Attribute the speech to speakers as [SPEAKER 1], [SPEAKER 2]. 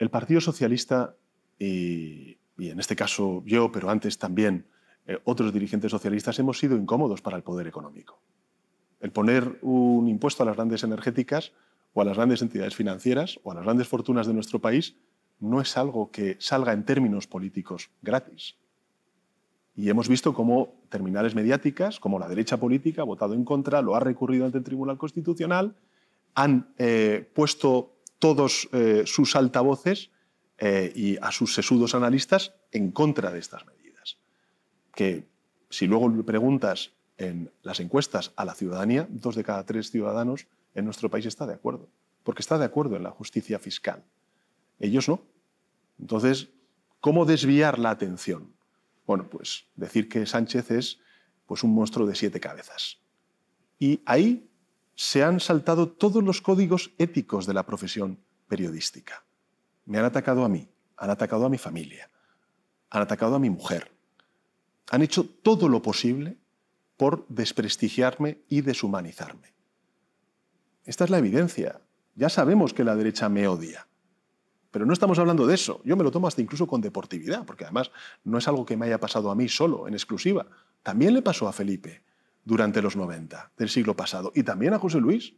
[SPEAKER 1] El Partido Socialista, y, en este caso yo, pero antes también eh, otros dirigentes socialistas, hemos sido incómodos para el poder económico. El poner un impuesto a las grandes energéticas o a las grandes entidades financieras o a las grandes fortunas de nuestro país no es algo que salga en términos políticos gratis. Y hemos visto cómo terminales mediáticas, como la derecha política, ha votado en contra, lo ha recurrido ante el Tribunal Constitucional, han eh, puesto todos eh, sus altavoces eh, y a sus sesudos analistas en contra de estas medidas. Que si luego le preguntas en las encuestas a la ciudadanía, dos de cada tres ciudadanos en nuestro país está de acuerdo, porque está de acuerdo en la justicia fiscal. Ellos no. Entonces, ¿cómo desviar la atención? Bueno, pues decir que Sánchez es pues, un monstruo de siete cabezas. Y ahí se han saltado todos los códigos éticos de la profesión periodística. Me han atacado a mí, han atacado a mi familia, han atacado a mi mujer. Han hecho todo lo posible por desprestigiarme y deshumanizarme. Esta es la evidencia. Ya sabemos que la derecha me odia. Pero no estamos hablando de eso. Yo me lo tomo hasta incluso con deportividad, porque además no es algo que me haya pasado a mí solo, en exclusiva. También le pasó a Felipe durante los 90 del siglo pasado. Y también a José Luis,